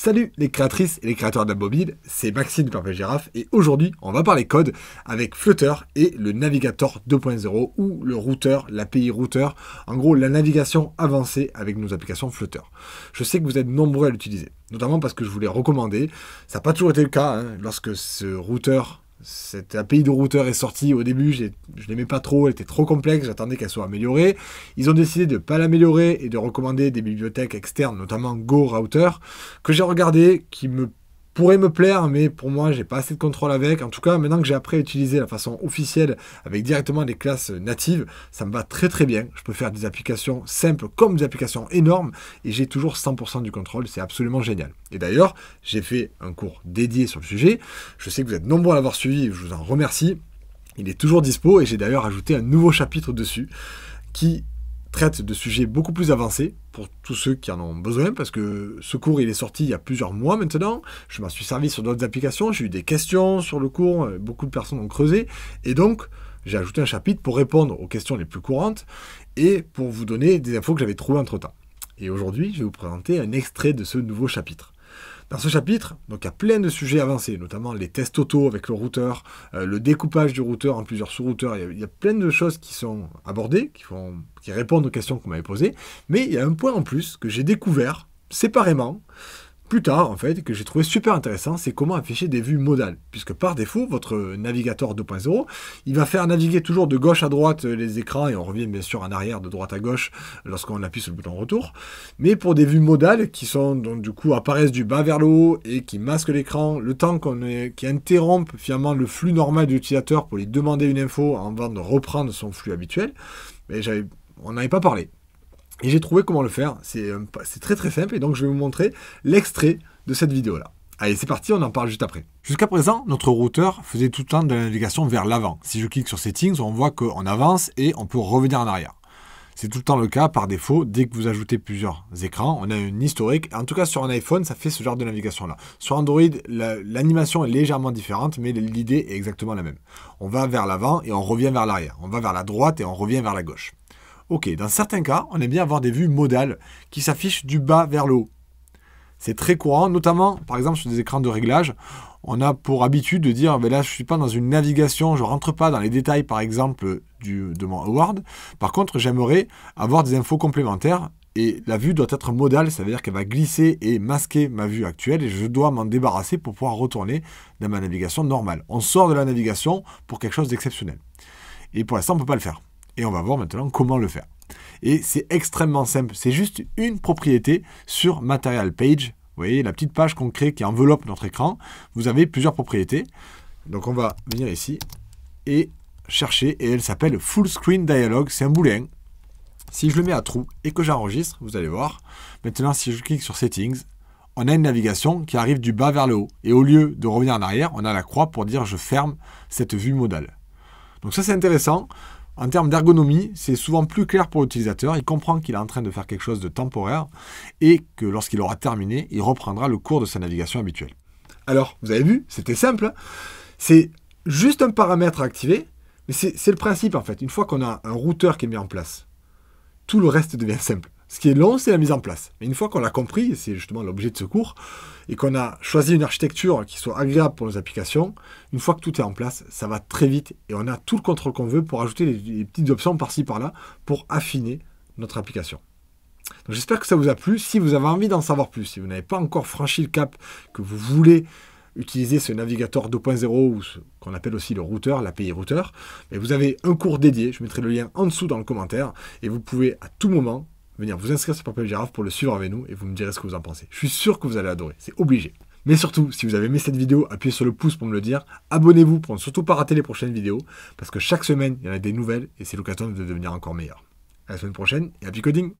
Salut les créatrices et les créateurs la mobile, c'est Maxime Parfait Girafe et aujourd'hui on va parler code avec Flutter et le navigateur 2.0 ou le routeur, l'API routeur, en gros la navigation avancée avec nos applications Flutter. Je sais que vous êtes nombreux à l'utiliser, notamment parce que je vous l'ai recommandé. Ça n'a pas toujours été le cas hein, lorsque ce routeur cette API de routeur est sorti au début, je l'aimais pas trop, elle était trop complexe, j'attendais qu'elle soit améliorée. Ils ont décidé de ne pas l'améliorer et de recommander des bibliothèques externes, notamment Go Router, que j'ai regardé, qui me pourrait me plaire, mais pour moi, j'ai pas assez de contrôle avec. En tout cas, maintenant que j'ai appris à utiliser la façon officielle avec directement des classes natives, ça me va très très bien. Je peux faire des applications simples comme des applications énormes et j'ai toujours 100% du contrôle. C'est absolument génial. Et d'ailleurs, j'ai fait un cours dédié sur le sujet. Je sais que vous êtes nombreux à l'avoir suivi, je vous en remercie. Il est toujours dispo et j'ai d'ailleurs ajouté un nouveau chapitre dessus qui traite de sujets beaucoup plus avancés pour tous ceux qui en ont besoin parce que ce cours il est sorti il y a plusieurs mois maintenant. Je m'en suis servi sur d'autres applications, j'ai eu des questions sur le cours, euh, beaucoup de personnes ont creusé et donc j'ai ajouté un chapitre pour répondre aux questions les plus courantes et pour vous donner des infos que j'avais trouvées entre temps. Et aujourd'hui, je vais vous présenter un extrait de ce nouveau chapitre. Dans ce chapitre, donc, il y a plein de sujets avancés, notamment les tests auto avec le routeur, euh, le découpage du routeur en plusieurs sous-routeurs. Il, y a plein de choses qui sont abordées, qui, qui répondent aux questions qu'on m'avait posées. Mais il y a un point en plus que j'ai découvert séparément plus tard, en fait, que j'ai trouvé super intéressant, c'est comment afficher des vues modales. Puisque par défaut, votre navigateur 2.0, il va faire naviguer toujours de gauche à droite euh, les écrans, et on revient bien sûr en arrière de droite à gauche lorsqu'on appuie sur le bouton retour. Mais pour des vues modales qui sont, donc du coup, apparaissent du bas vers le haut et qui masquent l'écran, le temps qu'on qui interrompe finalement le flux normal de l'utilisateur pour lui demander une info avant de reprendre son flux habituel, mais ben, j'avais on n'avait pas parlé. Et j'ai trouvé comment le faire. Euh, c'est très très simple et donc je vais vous montrer l'extrait de cette vidéo-là. Allez, c'est parti, on en parle juste après. Jusqu'à présent, notre routeur faisait tout le temps de la navigation vers l'avant. Si je clique sur Settings, on voit qu'on avance et on peut revenir en arrière. C'est tout le temps le cas par défaut. Dès que vous ajoutez plusieurs écrans, on a une historique. En tout cas, sur un iPhone, ça fait ce genre de navigation-là. Sur Android, l'animation est légèrement différente, mais l'idée est exactement la même. On va vers l'avant et on revient vers l'arrière. On va vers la droite et on revient vers la gauche. Ok, dans certains cas, on aime bien avoir des vues modales qui s'affichent du bas vers le haut. C'est très courant, notamment par exemple sur des écrans de réglage. On a pour habitude de dire, mais ben là je ne suis pas dans une navigation, je ne rentre pas dans les détails par exemple du, de mon award. Par contre, j'aimerais avoir des infos complémentaires et la vue doit être modale, ça veut dire qu'elle va glisser et masquer ma vue actuelle et je dois m'en débarrasser pour pouvoir retourner dans ma navigation normale. On sort de la navigation pour quelque chose d'exceptionnel. Et pour l'instant, on ne peut pas le faire. Et on va voir maintenant comment le faire. Et c'est extrêmement simple, c'est juste une propriété sur Material Page. Vous voyez, la petite page qu'on crée qui enveloppe notre écran, vous avez plusieurs propriétés. Donc on va venir ici et chercher, et elle s'appelle Full Screen Dialogue. c'est un booléen. Si je le mets à trou et que j'enregistre, vous allez voir, maintenant si je clique sur Settings, on a une navigation qui arrive du bas vers le haut. Et au lieu de revenir en arrière, on a la croix pour dire je ferme cette vue modale. Donc ça c'est intéressant. En termes d'ergonomie, c'est souvent plus clair pour l'utilisateur, il comprend qu'il est en train de faire quelque chose de temporaire et que lorsqu'il aura terminé, il reprendra le cours de sa navigation habituelle. Alors, vous avez vu, c'était simple, hein. c'est juste un paramètre à activer, mais c'est le principe en fait, une fois qu'on a un routeur qui est mis en place, tout le reste devient simple. Ce qui est long, c'est la mise en place. Mais une fois qu'on l'a compris, c'est justement l'objet de ce cours, et qu'on a choisi une architecture qui soit agréable pour nos applications, une fois que tout est en place, ça va très vite et on a tout le contrôle qu'on veut pour ajouter les petites options par-ci par-là pour affiner notre application. J'espère que ça vous a plu. Si vous avez envie d'en savoir plus, si vous n'avez pas encore franchi le cap, que vous voulez utiliser ce navigateur 2.0 ou ce qu'on appelle aussi le routeur, l'API routeur, ben vous avez un cours dédié, je mettrai le lien en dessous dans le commentaire, et vous pouvez à tout moment venir vous inscrire sur Purple Giraffe pour le suivre avec nous et vous me direz ce que vous en pensez. Je suis sûr que vous allez adorer, c'est obligé. Mais surtout, si vous avez aimé cette vidéo, appuyez sur le pouce pour me le dire, abonnez-vous pour ne surtout pas rater les prochaines vidéos, parce que chaque semaine, il y en a des nouvelles et c'est l'occasion de devenir encore meilleur. À la semaine prochaine et happy coding